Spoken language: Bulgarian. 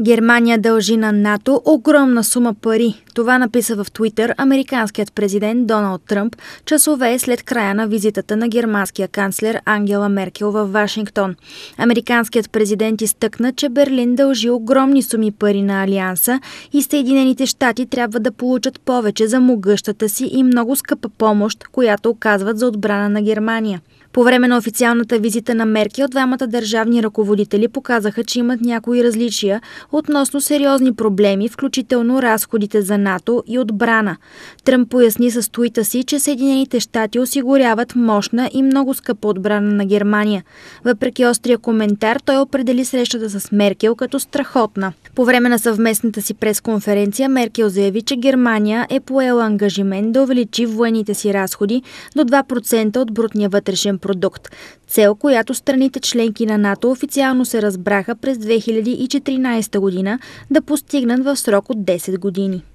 Германия дължи на НАТО огромна сума пари. Това написа в Твитър американският президент Доналд Тръмп часове след края на визитата на германския канцлер Ангела Меркел в Вашингтон. Американският президент изтъкна, че Берлин дължи огромни суми пари на Алианса и Съединените щати трябва да получат повече за могъщата си и много скъпа помощ, която оказват за отбрана на Германия. По време на официалната визита на Меркел, двамата държавни ръководители показаха, че имат някои различия, относно сериозни проблеми, включително разходите за НАТО и отбрана. Тръмп поясни с туита си, че Съединените щати осигуряват мощна и много скъпа отбрана на Германия. Въпреки острия коментар, той определи срещата с Меркел като страхотна. По време на съвместната си пресконференция Меркел заяви, че Германия е поела ангажимент да увеличи военните си разходи до 2% от брутния вътрешен продукт. Цел, която страните членки на НАТО официално се разбраха през 2014 2030 година да постигнат в срок от 10 години.